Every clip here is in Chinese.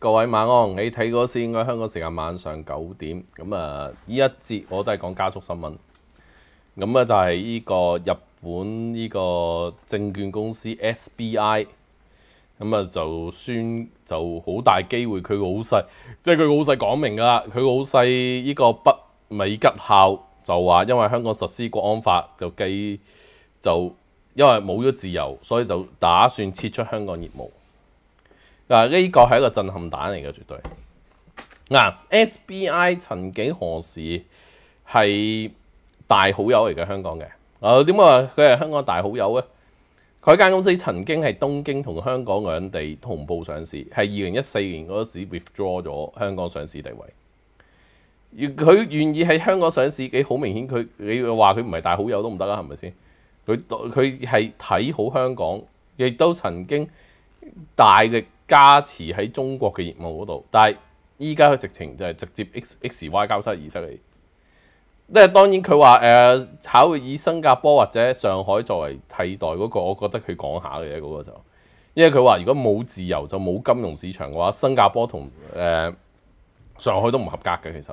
各位晚安，你睇嗰时应该香港时间晚上九点，咁啊，依一节我都系讲加速新闻，咁啊就系依个日本依个证券公司 SBI，咁啊就宣就好大机会，佢好细，即系佢好细讲明噶啦，佢好细依个不。美吉孝就話，因為香港實施國安法，就計就因為冇咗自由，所以就打算撤出香港業務。嗱，呢個係一個震撼彈嚟嘅，絕對。嗱，SBI 曾幾何時係大好友嚟嘅香港嘅？啊，點解話佢係香港大好友咧？佢間公司曾經係東京同香港兩地同步上市，係二零一四年嗰時 withdraw 咗香港上市地位。佢願意喺香港上市，幾好明顯。佢你話佢唔係大好友都唔得啦，係咪先？佢佢係睇好香港，亦都曾經大力加持喺中國嘅業務嗰度。但係依家佢直情就係直接 X X Y 交出二世嚟。即係當然佢話誒炒以新加坡或者上海作為替代嗰個，我覺得佢講下嘅嘢嗰個就，因為佢話如果冇自由就冇金融市場嘅話，新加坡同誒上海都唔合格嘅其實。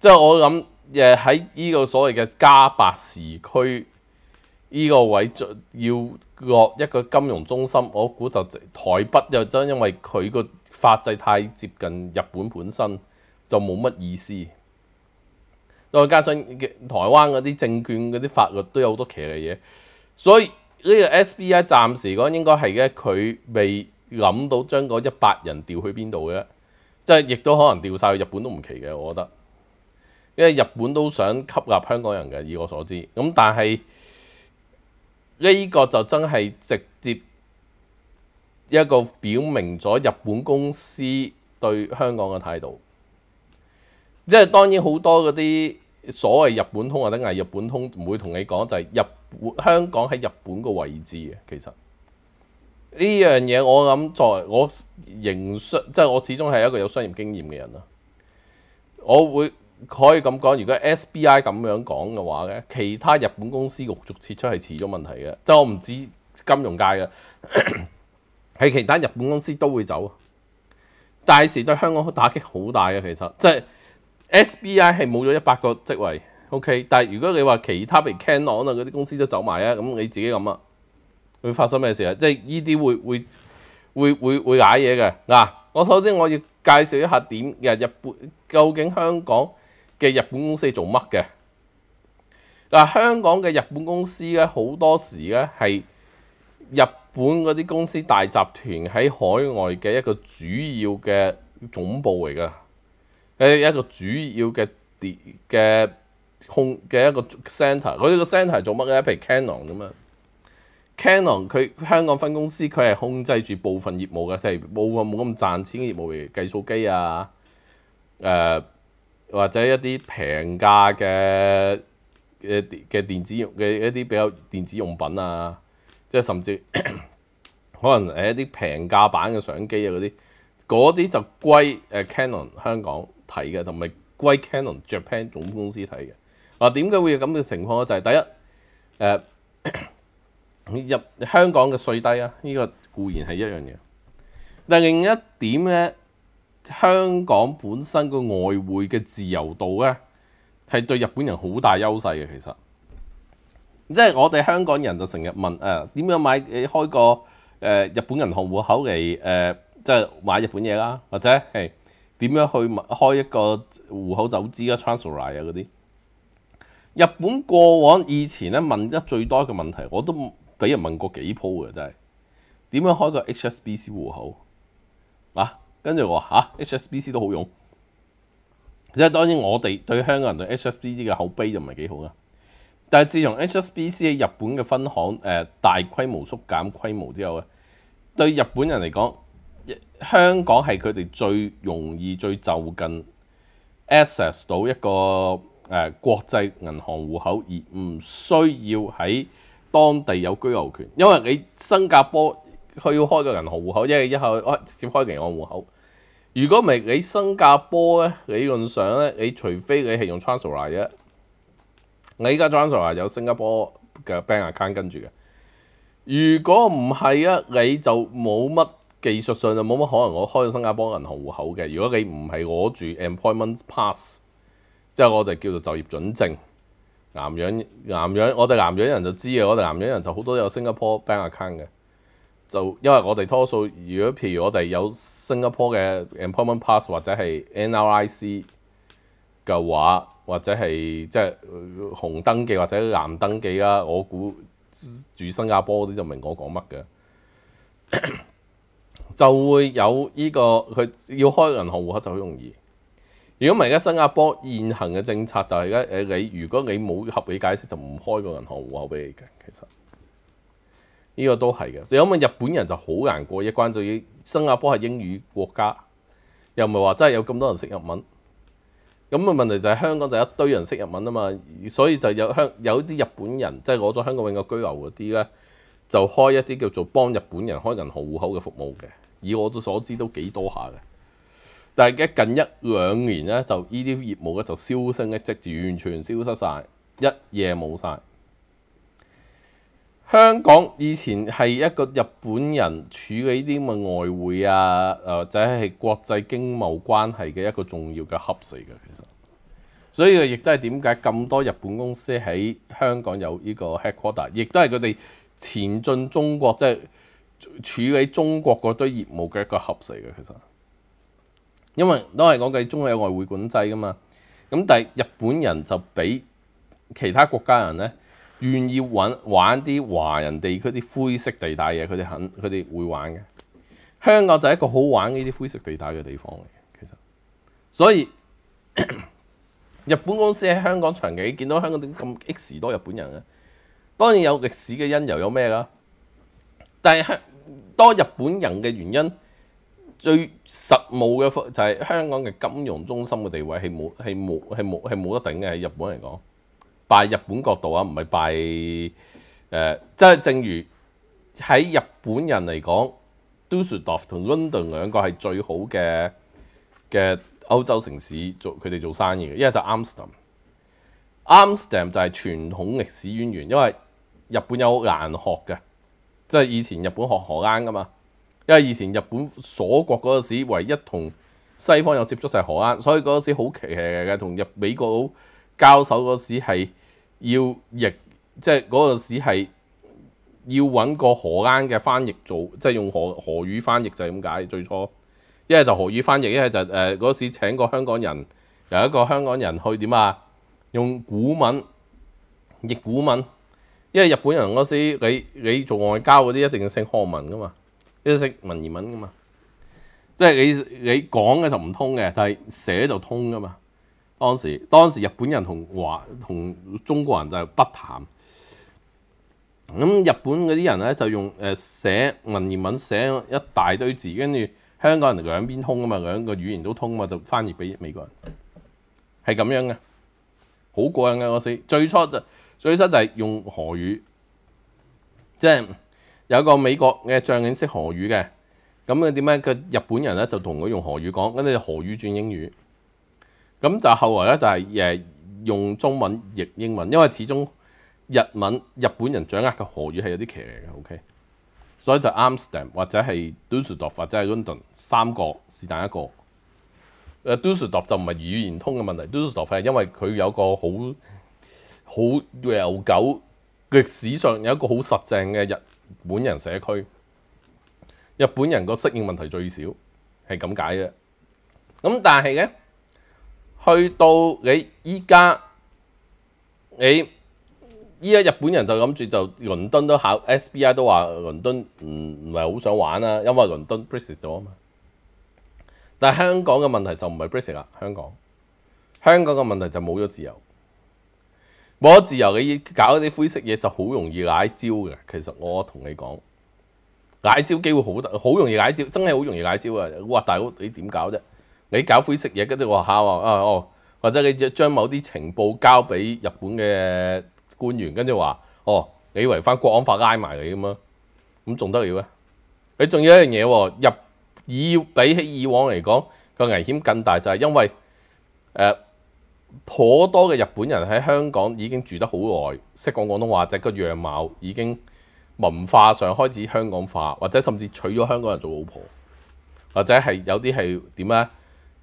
即係我諗，誒喺呢個所謂嘅加百時區呢個位，要落一個金融中心，我估就台北又真，因為佢個法制太接近日本本身，就冇乜意思。再加上台灣嗰啲證券嗰啲法律都有好多奇怪嘅嘢，所以呢個 S B I 暫時講應該係咧，佢未諗到將嗰一百人調去邊度嘅，即係亦都可能調晒去日本都唔奇嘅，我覺得。因為日本都想吸納香港人嘅，以我所知咁，但係呢個就真係直接一個表明咗日本公司對香港嘅態度。即係當然好多嗰啲所謂日本通或者嗌日本通，唔會同你講就係日本香港喺日本個位置嘅。其實呢樣嘢我諗作我營商，即係我始終係一個有商業經驗嘅人啦，我會。可以咁講，如果 SBI 咁樣講嘅話咧，其他日本公司陸續撤出係遲咗問題嘅，即我唔知金融界嘅，係其他日本公司都會走，大時對香港打擊好大嘅其實，即係 SBI 係冇咗一百個職位，OK，但如果你話其他譬如 Canon 啊嗰啲公司都走埋啊，咁你自己諗啊，會發生咩事啊？即係呢啲會會會會會嘢嘅嗱，我首先我要介紹一下點嘅日本究竟香港。嘅日本公司做乜嘅？嗱，香港嘅日本公司咧，好多時咧係日本嗰啲公司大集團喺海外嘅一個主要嘅總部嚟噶，誒一個主要嘅嘅控嘅一個 c e n t e r 佢佢個 c e n t e r 做乜嘅？譬如 Canon 咁啊，Canon 佢香港分公司佢係控制住部分業務嘅，即係冇冇咁賺錢嘅業務，譬如計數機啊，誒。或者一啲平價嘅嘅嘅電子用嘅一啲比較電子用品啊，即係甚至 可能係一啲平價版嘅相機啊嗰啲，嗰啲就歸誒 Canon 香港睇嘅，同埋歸 Canon Japan 總公司睇嘅。啊，點解會有咁嘅情況咧？就係第一誒 入香港嘅税低啊，呢個固然係一樣嘢，但另一點咧。香港本身個外匯嘅自由度咧，係對日本人好大優勢嘅。其實，即係我哋香港人就成日問誒點樣買誒開個日本銀行户口嚟誒，即係買日本嘢啦，或者係點樣去開一個户口走資啊、transfer 啊嗰啲。日本過往以前咧問得最多嘅問題，我都俾人問過幾鋪嘅，真係點樣開個 HSBC 户口啊？跟住我嚇，HSBC 都好用。即係當然，我哋對香港人對 HSBC 嘅口碑就唔係幾好啦。但係自從 HSBC 日本嘅分行誒大規模縮減規模之後咧，對日本人嚟講，香港係佢哋最容易、最就近 access 到一個誒國際銀行户口，而唔需要喺當地有居留權，因為你新加坡。佢要開個銀行户口，一係一係，直接開銀行户口。如果唔係你新加坡咧，理論上咧，你除非你係用 t r a n s f e o r 啫。你依家 t r a n s f e o r 有新加坡嘅 bank account 跟住嘅。如果唔係啊，你就冇乜技術上就冇乜可能我開咗新加坡銀行户口嘅。如果你唔係攞住 employment pass，即係我哋叫做就業準證南洋南洋，我哋南洋人就知嘅，我哋南洋人就好多有新加坡 bank account 嘅。就因為我哋多數，如果譬如我哋有新加坡嘅 Employment Pass 或者係 NRI C 嘅話，或者係即係紅登記或者藍登記啦，我估住新加坡嗰啲就明我講乜嘅，就會有依個佢要開銀行户口就好容易。如果唔係而家新加坡現行嘅政策就係而家誒你，如果你冇合理解釋就唔開個銀行户口俾你嘅，其實。呢個都係嘅，所以咁日本人就好難過一關，就要新加坡係英語國家，又唔係話真係有咁多人識日文，咁啊問題就係香港就一堆人識日文啊嘛，所以就有香有啲日本人即係攞咗香港永久居留嗰啲咧，就開一啲叫做幫日本人開銀行户口嘅服務嘅，以我所知都幾多下嘅，但係一近一兩年咧就呢啲業務咧就銷聲一即完全消失曬，一夜冇曬。香港以前係一個日本人處理啲咁嘅外匯啊，或者係國際經貿關係嘅一個重要嘅合心嘅，其實，所以亦都係點解咁多日本公司喺香港有呢個 head quarter，亦都係佢哋前進中國即係處理中國嗰堆業務嘅一個合心嘅，其實，因為都係講緊中有外匯管制噶嘛，咁但係日本人就比其他國家人咧。願意玩玩啲華人地區啲灰色地帶嘢，佢哋肯佢哋會玩嘅。香港就係一個好玩呢啲灰色地帶嘅地方嚟，其實。所以日本公司喺香港長期見到香港啲咁 X 多日本人啊？當然有歷史嘅因由，有咩啦？但係香多日本人嘅原因，最實務嘅就係香港嘅金融中心嘅地位係冇係冇係冇係冇得頂嘅，喺日本嚟講。拜日本角度啊，唔係拜誒，即係正如喺日本人嚟講，Dusseldorf 同 London 兩個係最好嘅嘅歐洲城市做佢哋做生意嘅，一係就 Amsterdam。Amsterdam 就係傳統歷史淵源，因為日本有岩學嘅，即係以前日本學荷蘭噶嘛，因為以前日本鎖國嗰時唯一同西方有接觸就係荷蘭，所以嗰時好奇嘅同日美國交手嗰時係。要譯即係嗰個市係要揾個河巖嘅翻譯做，即係用河荷語翻譯就係咁解。最初一係就河語翻譯，一係就誒嗰時請個香港人，有一個香港人去點啊？用古文譯古文，因為日本人嗰時你你做外交嗰啲一定要識漢文噶嘛，要識文言文噶嘛。即係你你講嘅就唔通嘅，但係寫就通噶嘛。當時當時日本人同華同中國人就不談，咁日本嗰啲人咧就用誒寫文言文寫一大堆字，跟住香港人兩邊通啊嘛，兩個語言都通啊嘛，就翻譯俾美國人，係咁樣嘅，好過癮嘅我試。最初就最初就係用河語，即係有個美國嘅將領識河語嘅，咁啊點解？佢日本人咧就同佢用河語講，跟住河語轉英語。咁就後來咧，就係用中文譯英文，因為始終日文日本人掌握嘅荷語係有啲斜嘅。O K，所以就 Amsterdam 或者係 d u s s e l d o r f 或者係 London 三個是但一個誒。d u s s e l d o r f 就唔係語言通嘅問題 d u s s e l d o r f 係因為佢有個好好悠久歷史上有一個好實正嘅日本人社區，日本人個適應問題最少係咁解嘅。咁但係咧。去到你依家，你依家日本人就諗住就倫敦都考 SBI 都話倫敦唔唔係好想玩啦，因為倫敦 brexit 咗啊嘛。但係香港嘅問題就唔係 brexit 啦，香港香港嘅問題就冇咗自由，冇咗自由你搞啲灰色嘢就好容易奶招嘅。其實我同你講，奶招機會好好容易奶招，真係好容易奶招啊！哇，大佬你點搞啫？你搞灰色嘢，跟住話下話啊哦，或者你將某啲情報交俾日本嘅官員，跟住話哦，你違翻國安法拉埋你咁咯，咁仲得了咩？你仲有一樣嘢，日以比起以往嚟講個危險更大，就係因為誒頗多嘅日本人喺香港已經住得好耐，識講廣東話，即者個樣貌已經文化上開始香港化，或者甚至娶咗香港人做老婆，或者係有啲係點咧？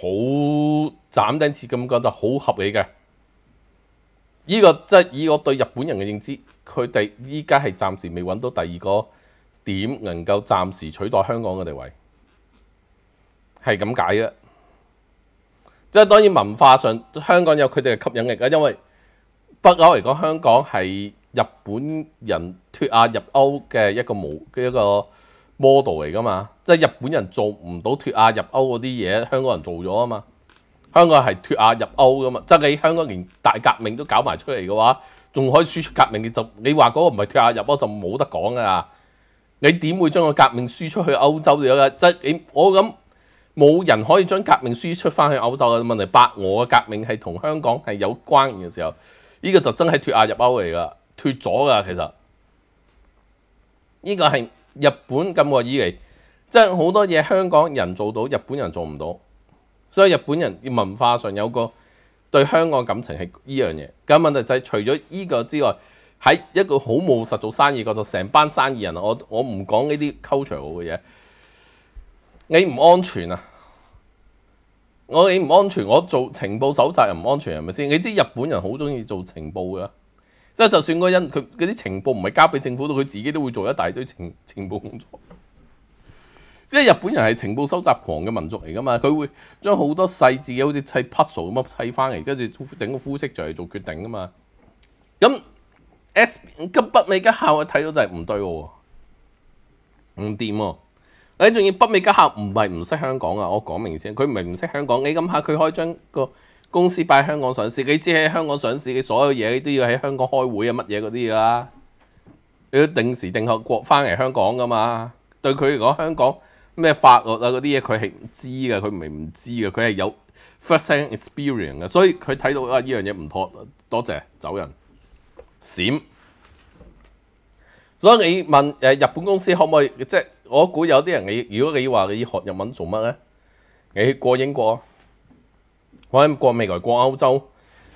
好斬釘切咁講就好合理嘅，依個即係以我對日本人嘅認知，佢哋依家係暫時未揾到第二個點能夠暫時取代香港嘅地位，係咁解嘅。即係當然文化上香港有佢哋嘅吸引力，因為北歐嚟講，香港係日本人脱亞入歐嘅一個無嘅一個。model 嚟噶嘛，即係日本人做唔到脱亞入歐嗰啲嘢，香港人做咗啊嘛。香港係脱亞入歐噶嘛，即係你香港連大革命都搞埋出嚟嘅話，仲可以輸出革命？就你話嗰個唔係脱亞入歐就冇得講噶啦。你點會將個革命輸出去歐洲嘅？即係你我咁，冇人可以將革命輸出翻去歐洲嘅問題。八，我嘅革命係同香港係有關嘅時候，呢個就真係脱亞入歐嚟噶，脱咗噶其實，呢個係。日本咁我以嚟，即係好多嘢香港人做到，日本人做唔到，所以日本人文化上有個對香港感情係依樣嘢。咁問題就係除咗依個之外，喺一個好務實做生意嗰度，成班生意人我我唔講呢啲 culture 嘅嘢，你唔安全啊！我你唔安全，我做情報守集又唔安全，係咪先？你知日本人好中意做情報㗎。即係就算嗰人佢嗰啲情報唔係交俾政府，到佢自己都會做一大堆情情報工作。即為日本人係情報收集狂嘅民族嚟噶嘛，佢會將好多細節好似砌 puzzle 咁樣砌翻嚟，跟住整個膚色就嚟做決定噶嘛。咁 S 咁北美吉校我睇到就係唔對喎，唔掂喎。你仲要北美吉校唔係唔識香港啊？我講明先，佢唔係唔識香港。你諗下佢可以將個。公司喺香港上市，你知喺香港上市，你所有嘢都要喺香港開會啊，乜嘢嗰啲噶啦，你定時定刻過翻嚟香港噶嘛？對佢嚟講，香港咩法律啊嗰啲嘢，佢係唔知嘅，佢明唔知嘅，佢係有 first hand experience 嘅，所以佢睇到啊依樣嘢唔妥，多謝走人閃。所以你問誒日本公司可唔可以？即係我估有啲人你，如果你要話你學日文做乜咧？你過英國。我喺國未來國歐洲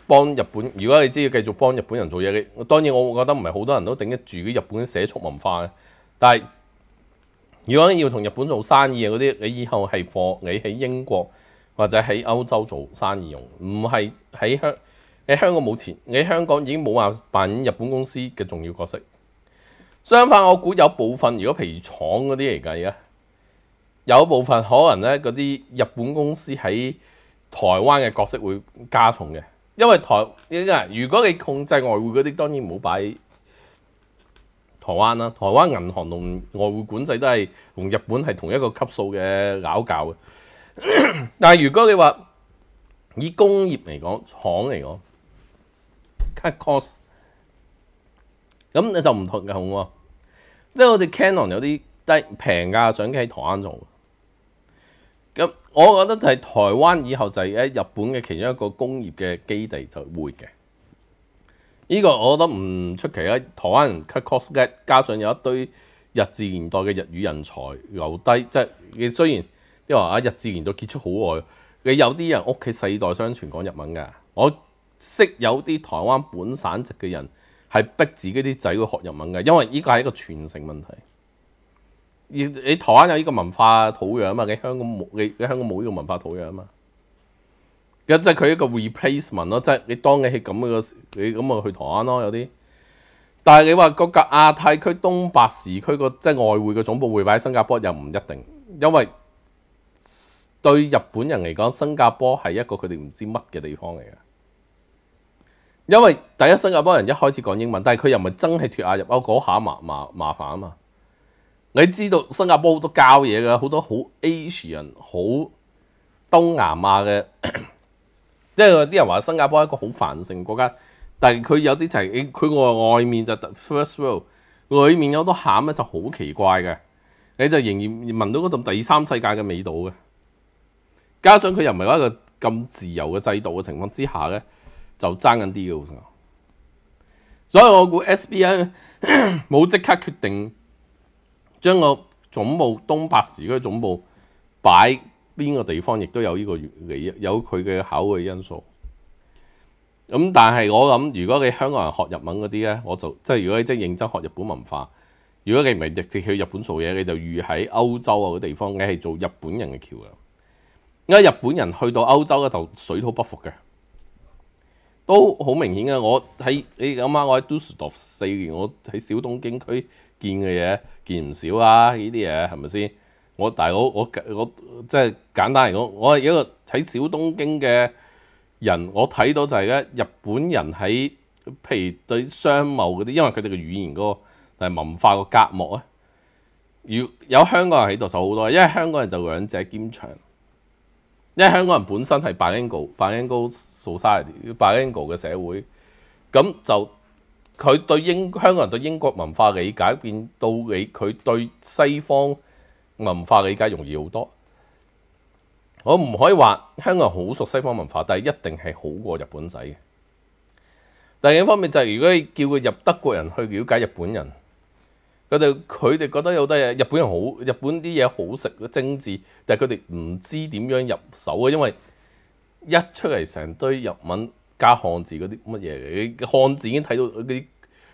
幫日本，如果你知要繼續幫日本人做嘢，你當然我覺得唔係好多人都頂得住啲日本嘅寫促文化但係如果要同日本做生意嗰啲，你以後係貨你喺英國或者喺歐洲做生意用，唔係喺香你香港冇錢，你香港已經冇話扮演日本公司嘅重要角色。相反，我估有部分，如果譬如廠嗰啲嚟計啊，有部分可能咧嗰啲日本公司喺。台灣嘅角色會加重嘅，因為台因為如果你控制外匯嗰啲，當然唔好擺台灣啦。台灣銀行同外匯管制都係同日本係同一個級數嘅咬教嘅。但係如果你話以工業嚟講，廠嚟講 cut cost，咁你就唔同嘅好喎，即係好似 Canon 有啲低平價相機喺台灣做。咁我覺得就係台灣以後就喺日本嘅其中一個工業嘅基地就會嘅，呢個我覺得唔出奇啊！台灣人 cut c o s t 加上有一堆日治年代嘅日語人才留低，即係你雖然因為啊日治年代結束好耐，你有啲人屋企世代相傳講日文㗎。我識有啲台灣本省籍嘅人係逼自己啲仔去學日文嘅，因為呢個係一個傳承問題。你你台灣有呢個文化土壤啊嘛，你香港冇你香港冇呢個文化土壤啊嘛，咁即係佢一個 replacement 咯，即係你當你咁嘅你咁啊去台灣咯，有啲。但係你話個亞太區東北時區個即係外匯嘅總部會擺喺新加坡又唔一定，因為對日本人嚟講新加坡係一個佢哋唔知乜嘅地方嚟嘅。因為第一新加坡人一開始講英文，但係佢又唔係真係脱亞入歐嗰下麻麻麻煩啊嘛。你知道新加坡好多交嘢嘅，好多好 Asian、好東南亞嘅，即係啲人話新加坡一個好繁盛國家，但係佢有啲就係佢外外面就 first w o r l d 裡面有多餡咧就好奇怪嘅，你就仍然聞到嗰陣第三世界嘅味道嘅，加上佢又唔係一個咁自由嘅制度嘅情況之下咧，就爭緊啲嘅所以我估 SBN 冇即刻決定。將個總部東士嗰個總部擺邊個地方，亦都有呢個理，有佢嘅考慮因素。咁但係我諗，如果你香港人學日文嗰啲咧，我就即係如果你即係認真學日本文化，如果你唔係直接去日本做嘢，你就預喺歐洲啊嗰地方，你係做日本人嘅橋梁。因為日本人去到歐洲咧就水土不服嘅，都好明顯嘅。我喺你啱啱我喺東德四年，我喺小東京區。見嘅嘢見唔少啊！呢啲嘢係咪先？我大佬我我即係簡單嚟講，我係一個喺小東京嘅人，我睇到就係咧日本人喺譬如對商貿嗰啲，因為佢哋嘅語言嗰個文化個隔膜啊。要有香港人喺度就好多，因為香港人就兩者兼長，因為香港人本身係 l i n g u a l s i n g u a l 嘅社會，咁就。佢對英香港人對英國文化理解變到你佢對西方文化理解容易好多。我唔可以話香港人好熟西方文化，但係一定係好過日本仔嘅。第一方面就係如果叫佢入德國人去瞭解日本人，佢哋佢哋覺得有啲嘢日本人好日本啲嘢好食精緻，但係佢哋唔知點樣入手啊，因為一出嚟成堆日文加漢字嗰啲乜嘢嘅，漢字已經睇到嗰啲。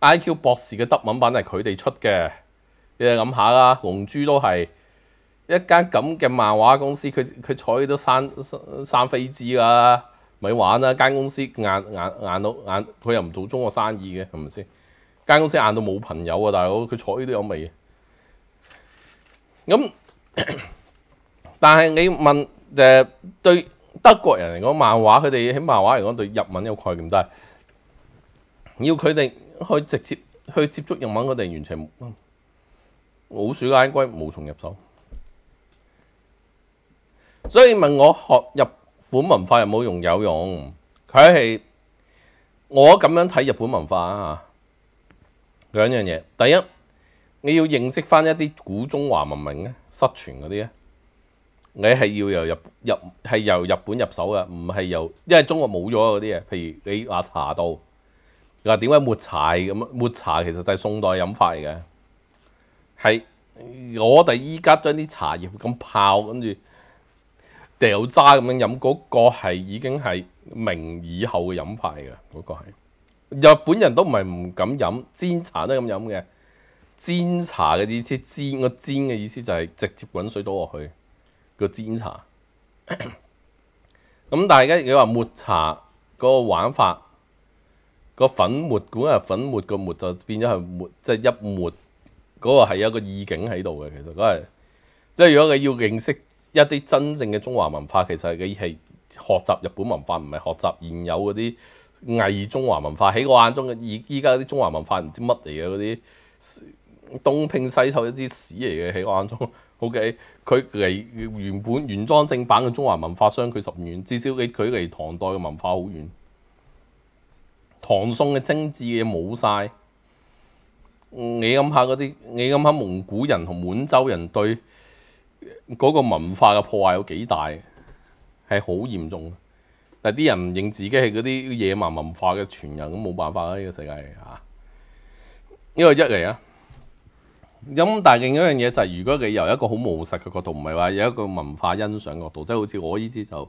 IQ 博士嘅德文版系佢哋出嘅，你哋谂下啦，龙珠都系一间咁嘅漫画公司，佢佢采都生生飞枝啦，咪玩啦！间公司硬硬硬到硬，佢又唔做中国生意嘅，系咪先？间公司硬到冇朋友啊！大佬，佢采都有味。咁，但系你问诶，对德国人嚟讲，漫画佢哋喺漫画嚟讲，对日文有概念但系要佢哋。去直接去接触日文，我哋完全老鼠拉龟无从入手。所以问我学日本文化有冇用？有用。佢系我咁样睇日本文化啊。两样嘢，第一你要认识翻一啲古中华文明嘅失传嗰啲咧，你系要由日日系由日本入手嘅，唔系由因为中国冇咗嗰啲嘢。譬如你话茶道。嗱，點解抹茶咁抹茶其實就係宋代飲法嚟嘅，係我哋依家將啲茶葉咁泡，跟住掉渣咁樣飲，嗰個係已經係明以後嘅飲嚟嘅，嗰個係日本人都唔係唔敢飲煎茶都咁飲嘅，煎茶嘅意思煎個煎嘅意思就係直接滾水倒落去個煎茶。咁大家如果話抹茶嗰個玩法？個粉末，管下粉末個沫就變咗係末，即係一抹」嗰個係有個意境喺度嘅，其實嗰係即係如果你要認識一啲真正嘅中華文化，其實你係學習日本文化，唔係學習現有嗰啲偽中華文化。喺我眼中嘅，而依家啲中華文化唔知乜嚟嘅嗰啲東拼西湊一啲屎嚟嘅，喺我眼中，O K，佢離原本原裝正版嘅中華文化相距十遠，至少佢距離唐代嘅文化好遠。唐宋嘅精緻嘅冇晒。你諗下嗰啲，你諗下蒙古人同滿洲人對嗰個文化嘅破壞有幾大，係好嚴重。但啲人唔認自己係嗰啲野蛮文化嘅傳人，咁冇辦法啦，呢個世界嚇。因為一嚟啊，但係另一樣嘢就係如果你由一個好務實嘅角度，唔係話有一個文化欣賞角度，即係好似我呢啲就。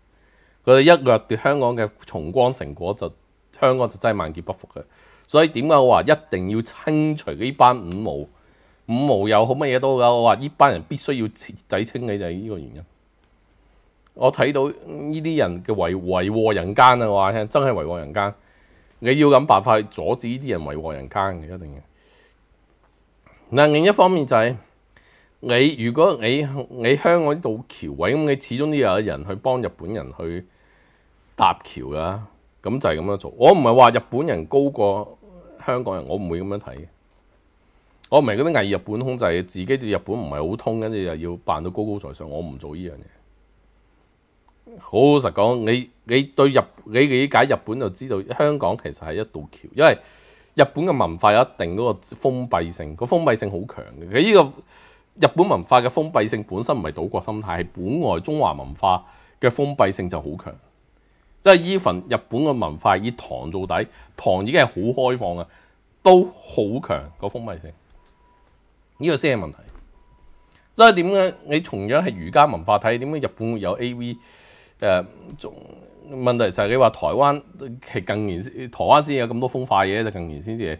佢哋一掠奪香港嘅重光成果，就香港就真係萬劫不復嘅。所以點解我話一定要清除呢班五毛？五毛又好乜嘢都噶。我話呢班人必須要徹底清理，就係呢個原因。我睇到呢啲人嘅為為禍人間啊！我話聽真係為禍人間。你要諗辦法去阻止呢啲人為禍人間嘅一定嘅。嗱，另一方面就係。你如果你你香港呢度橋位咁，你始終都有人去幫日本人去搭橋噶，咁就係咁樣做。我唔係話日本人高過香港人，我唔會咁樣睇。我唔係嗰啲偽日本控制，自己對日本唔係好通，跟住又要扮到高高在上，我唔做依樣嘢。好實講，你你對日你理解日本就知道香港其實係一道橋，因為日本嘅文化有一定嗰個封閉性，個封閉性好強嘅。佢依個。日本文化嘅封閉性本身唔係島國心態，係本外中華文化嘅封閉性就好強。即係依份日本嘅文化以唐做底，唐已經係好開放啊，都好強個封閉性。呢個先係問題。即係點咧？你同樣係儒家文化睇，點解日本有 A V？誒，仲問題就係你話台灣係近年，台灣先有咁多風化嘢，就近年先至。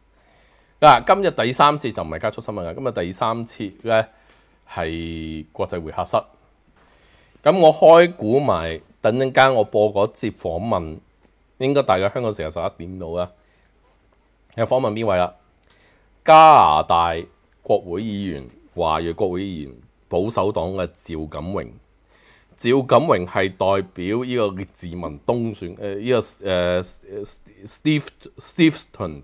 嗱，今日第三節就唔係加速新聞啦。今日第三節咧係國際會客室。咁我開估埋，等陣間我播嗰節訪問，應該大概香港時間十一點到啦。有訪問邊位啊？加拿大國會議員、華裔國會議員、保守黨嘅趙錦榮。趙錦榮係代表呢個自民東選誒呢個誒 Steve s t e p t e n